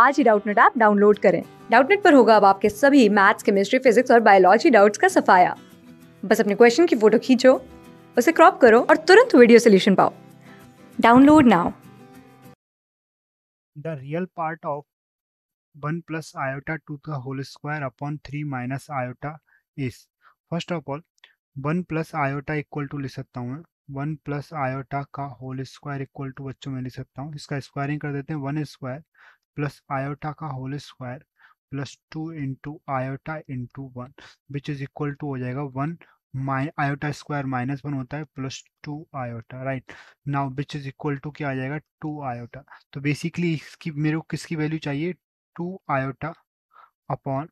आज ही Doubtnut app download करें डाउटनेट पर होगा अब आपके सभी मैथ्स केमिस्ट्री फिजिक्स और बायोलॉजी डाउट्स का सफाया बस अपने क्वेश्चन की फोटो खींचो उसे क्रॉप करो और तुरंत वीडियो सोल्यूशन पाओ download now the real part of one plus iota to का whole square upon three minus iota is first of all one plus iota equal to लिख सकता हूँ मैं वन प्लस आयोटा का होल स्क्वायर इक्वल टू बच्चों में लिख सकता हूँ इसका स्क्वायरिंग कर देते हैं वन स्क्वायर प्लस आयोटा का whole square plus two into iota into one which is equal to हो जाएगा one minus iota square minus one होता है plus two iota right now which is equal to क्या आ जाएगा two iota तो basically इसकी मेरे को किसकी वैल्यू चाहिए two iota upon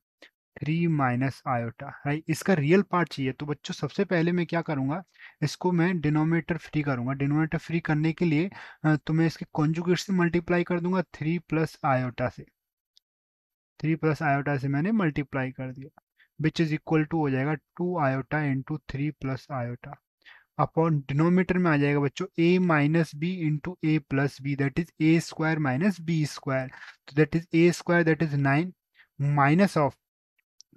three minus iota right इसका रियल पार्ट चाहिए तो बच्चों सबसे पहले मैं क्या करूंगा इसको मैं डिनोमीटर फ्री करूंगा डिनोमेटर फ्री करने के लिए तो मैं इसके कॉन्जुगेट से मल्टीप्लाई कर दूंगा थ्री प्लस आयोटा से थ्री प्लस आयोटा से मैंने मल्टीप्लाई कर दिया विच इज इक्वल टू हो जाएगा two iota into three plus iota upon denominator में आ जाएगा बच्चों A minus B into A plus B that is A square minus B square तो that is A square that is nine minus of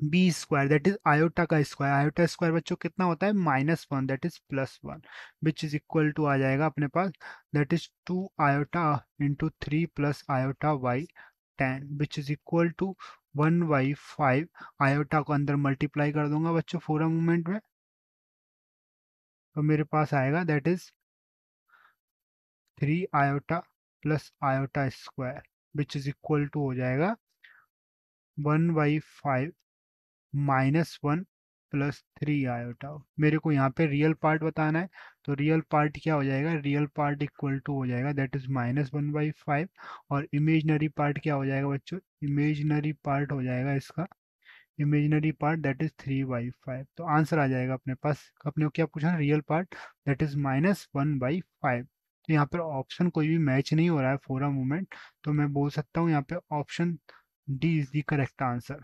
B square that is iota का square iota square बच्चों कितना होता है minus one that is plus one which is equal to आ जाएगा अपने पास that is to iota into three plus iota by ten which is equal to one by five iota को अंदर मल्टीप्लाई कर दूंगा बच्चों फोरा मोमेंट में तो मेरे पास आएगा that is three iota plus iota square which is equal to हो जाएगा one by five minus one plus three iota मेरे को यहाँ पे रियल पार्ट बताना है तो रियल पार्ट क्या हो जाएगा रियल पार्ट इक्वल टू हो जाएगा that is minus one by five और इमेजनरी पार्ट क्या हो जाएगा बच्चों इमेजनरी पार्ट हो जाएगा इसका imaginary part that is three by five तो आंसर आ जाएगा अपने पास अपने को क्या पूछा real part that is minus one by five तो यहाँ पर ऑप्शन कोई भी मैच नहीं हो रहा है फोरा मूवमेंट तो मैं बोल सकता हूँ यहाँ पे option D is the correct answer